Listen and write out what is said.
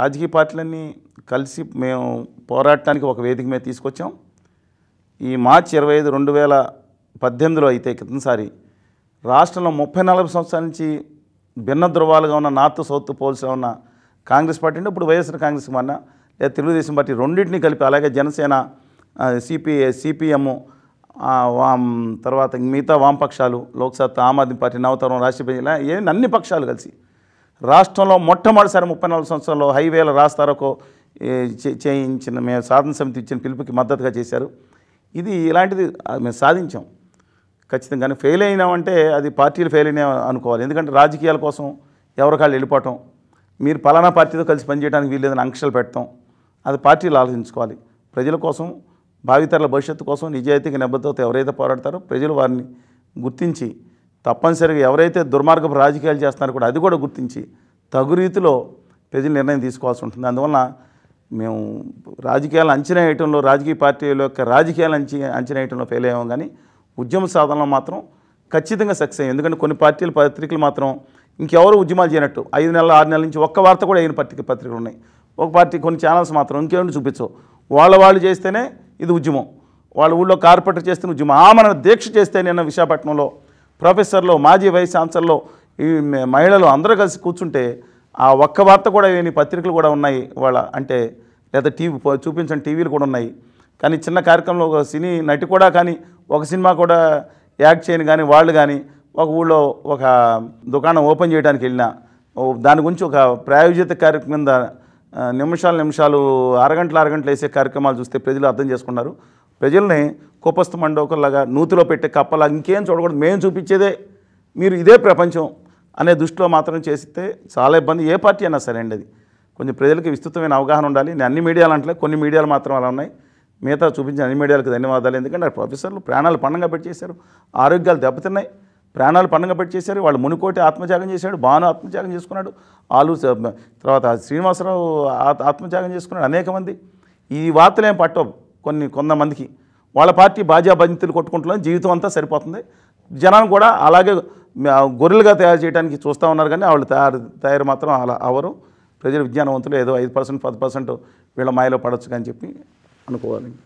రాజకీయ పార్టీలన్నీ కలిసి మేము పోరాటానికి ఒక వేదిక మీద తీసుకొచ్చాం ఈ మార్చి ఇరవై ఐదు రెండు వేల పద్దెనిమిదిలో అయితే క్రితంసారి రాష్ట్రంలో ముప్పై నలభై సంవత్సరాల నుంచి భిన్న ధృవాలుగా ఉన్న నార్త్ సౌత్ పోల్స్లో ఉన్న కాంగ్రెస్ పార్టీ అంటే ఇప్పుడు వైఎస్ఆర్ కాంగ్రెస్ మన లేదా తెలుగుదేశం పార్టీ రెండింటినీ కలిపి అలాగే జనసేన సిపిఐ సిపిఎం తర్వాత మిగతా వామపక్షాలు లోక్సత్తా ఆమ్ ఆద్మీ పార్టీ నవతరం రాష్ట్రపతి ఇలా ఏమి అన్ని పక్షాలు కలిసి రాష్ట్రంలో మొట్టమొదటిసారి ముప్పై నాలుగు సంవత్సరాల్లో హైవేల రాస్తారకు చేయించిన మేము సాధన సమితి ఇచ్చిన పిలుపుకి మద్దతుగా చేశారు ఇది ఇలాంటిది మేము సాధించాం ఖచ్చితంగా కానీ ఫెయిల్ అయినామంటే అది పార్టీలు ఫెయిల్ అయినా అనుకోవాలి ఎందుకంటే రాజకీయాల కోసం ఎవరికాళ్ళు వెళ్ళిపోవటం మీరు పలానా పార్టీతో కలిసి పనిచేయడానికి వీల్లేదని ఆంక్షలు పెట్టడం అది పార్టీలు ఆలోచించుకోవాలి ప్రజల కోసం భావితరాల భవిష్యత్తు కోసం నిజాయితీకి నిబద్ధత ఎవరైతే పోరాడతారో ప్రజలు వారిని గుర్తించి తప్పనిసరిగా ఎవరైతే దుర్మార్గపు రాజకీయాలు చేస్తున్నారో కూడా అది కూడా గుర్తించి తగు రీతిలో ప్రజలు నిర్ణయం తీసుకోవాల్సి ఉంటుంది అందువలన మేము రాజకీయాలు అంచనా వేయటంలో రాజకీయ పార్టీల యొక్క రాజకీయాలు అంచి అంచనా వేయటంలో ఫెయిల్ అయ్యాము కానీ ఉద్యమ సాధనలో మాత్రం ఖచ్చితంగా సక్సెస్ అయ్యాం ఎందుకంటే కొన్ని పార్టీల పత్రికలు మాత్రం ఇంకెవరు ఉద్యమాలు చేయనట్టు ఐదు నెలల ఆరు నెలల నుంచి ఒక్క వార్త కూడా అయిన పత్రిక పత్రికలు ఉన్నాయి ఒక పార్టీ కొన్ని ఛానల్స్ మాత్రం ఇంకేమైనా చూపించవు వాళ్ళ వాళ్ళు చేస్తేనే ఇది ఉద్యమం వాళ్ళ ఊళ్ళో కార్పొరేటర్ చేస్తేనే ఉద్యమం ఆమెను దీక్ష చేస్తేనే విశాఖపట్నంలో ప్రొఫెసర్లు మాజీ వైస్ ఛాన్సలర్లు ఈ మహిళలు అందరూ కలిసి కూర్చుంటే ఆ ఒక్క వార్త కూడా లేని పత్రికలు కూడా ఉన్నాయి వాళ్ళ అంటే లేదా టీవీ చూపించిన టీవీలు కూడా ఉన్నాయి కానీ చిన్న కార్యక్రమంలో ఒక సినీ నటి కూడా కానీ ఒక సినిమా కూడా యాక్ట్ చేయని కానీ వాళ్ళు కానీ ఒక ఊళ్ళో ఒక దుకాణం ఓపెన్ చేయడానికి వెళ్ళినా దాని గురించి ఒక ప్రాయోజిత కార్యక్రమం నిమిషాలు నిమిషాలు అరగంటలు అరగంటలు వేసే కార్యక్రమాలు చూస్తే ప్రజలు అర్థం చేసుకున్నారు ప్రజల్ని కుపస్థ మండోకల్లాగా నూతిలో పెట్టే కప్పలా ఇంకేం చూడకూడదు మేము చూపించేదే మీరు ఇదే ప్రపంచం అనే దృష్టిలో మాత్రం చేస్తే చాలా ఇబ్బంది ఏ పార్టీ అయినా సరే అండి అది కొంచెం ప్రజలకు విస్తృతమైన అవగాహన ఉండాలి నేను అన్ని మీడియాలు అంటలే కొన్ని మీడియాలు మాత్రం అలా ఉన్నాయి మిగతా చూపించిన అన్ని మీడియాలకు ధన్యవాదాలు ఎందుకంటే ప్రొఫెసర్లు ప్రాణాలు పండంగా పెట్టి చేశారు ఆరోగ్యాలు దెబ్బతిన్నాయి ప్రాణాలు పండుగ పెట్టి చేశారు వాళ్ళు మునుకోటి ఆత్మత్యాగం చేశాడు బాను ఆత్మత్యాగం చేసుకున్నాడు ఆలు తర్వాత శ్రీనివాసరావు ఆత్మత్యాగం చేసుకున్నాడు అనేక మంది ఈ వార్తలు ఏం పట్టవు కొన్ని కొంతమందికి వాళ్ళ పార్టీ బాజా బంతిలు కొట్టుకుంటున్న జీవితం అంతా సరిపోతుంది జనాన్ని కూడా అలాగే గొర్రెలుగా తయారు చేయడానికి చూస్తూ ఉన్నారు కానీ వాళ్ళు తయారు తయారు మాత్రం అలా అవరు ప్రజలు విజ్ఞానవంతులు ఏదో ఐదు పర్సెంట్ పది పర్సెంట్ వీళ్ళ మాయలో పడవచ్చు కానీ చెప్పి అనుకోవాలి